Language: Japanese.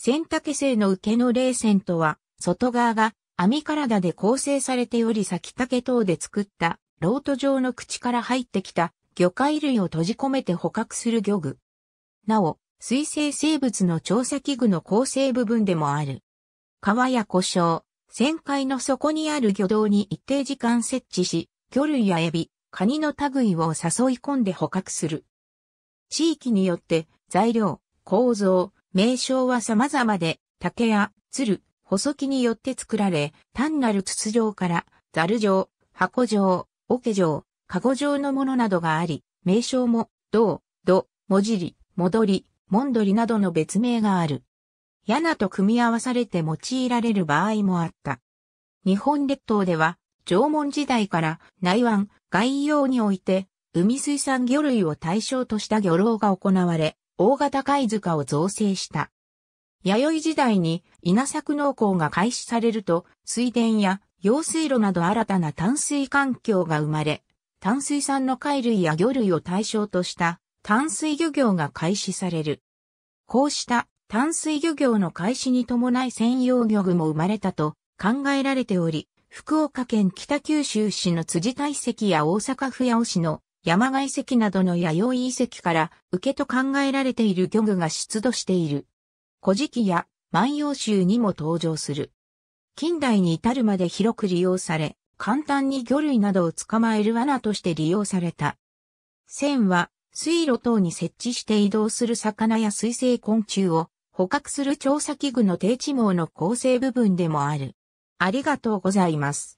千竹製の受けの冷線とは、外側が網体で構成されており先竹等で作ったロート状の口から入ってきた魚介類を閉じ込めて捕獲する漁具。なお、水生生物の調査器具の構成部分でもある。川や故障、旋回の底にある魚道に一定時間設置し、魚類やエビ、カニの類を誘い込んで捕獲する。地域によって材料、構造、名称は様々で、竹や鶴、細木によって作られ、単なる筒状から、ザル状、箱状、桶状、籠状のものなどがあり、名称も、銅、土、もじり、戻り、もんどりなどの別名がある。やなと組み合わされて用いられる場合もあった。日本列島では、縄文時代から内湾、外洋において、海水産魚類を対象とした漁労が行われ、大型貝塚を造成した。弥生時代に稲作農耕が開始されると、水田や用水路など新たな淡水環境が生まれ、淡水産の貝類や魚類を対象とした淡水漁業が開始される。こうした淡水漁業の開始に伴い専用漁具も生まれたと考えられており、福岡県北九州市の辻大石や大阪府八尾市の山外遺跡などの弥生遺跡から受けと考えられている漁具が出土している。古事記や万葉集にも登場する。近代に至るまで広く利用され、簡単に魚類などを捕まえる罠として利用された。線は水路等に設置して移動する魚や水生昆虫を捕獲する調査器具の低地網の構成部分でもある。ありがとうございます。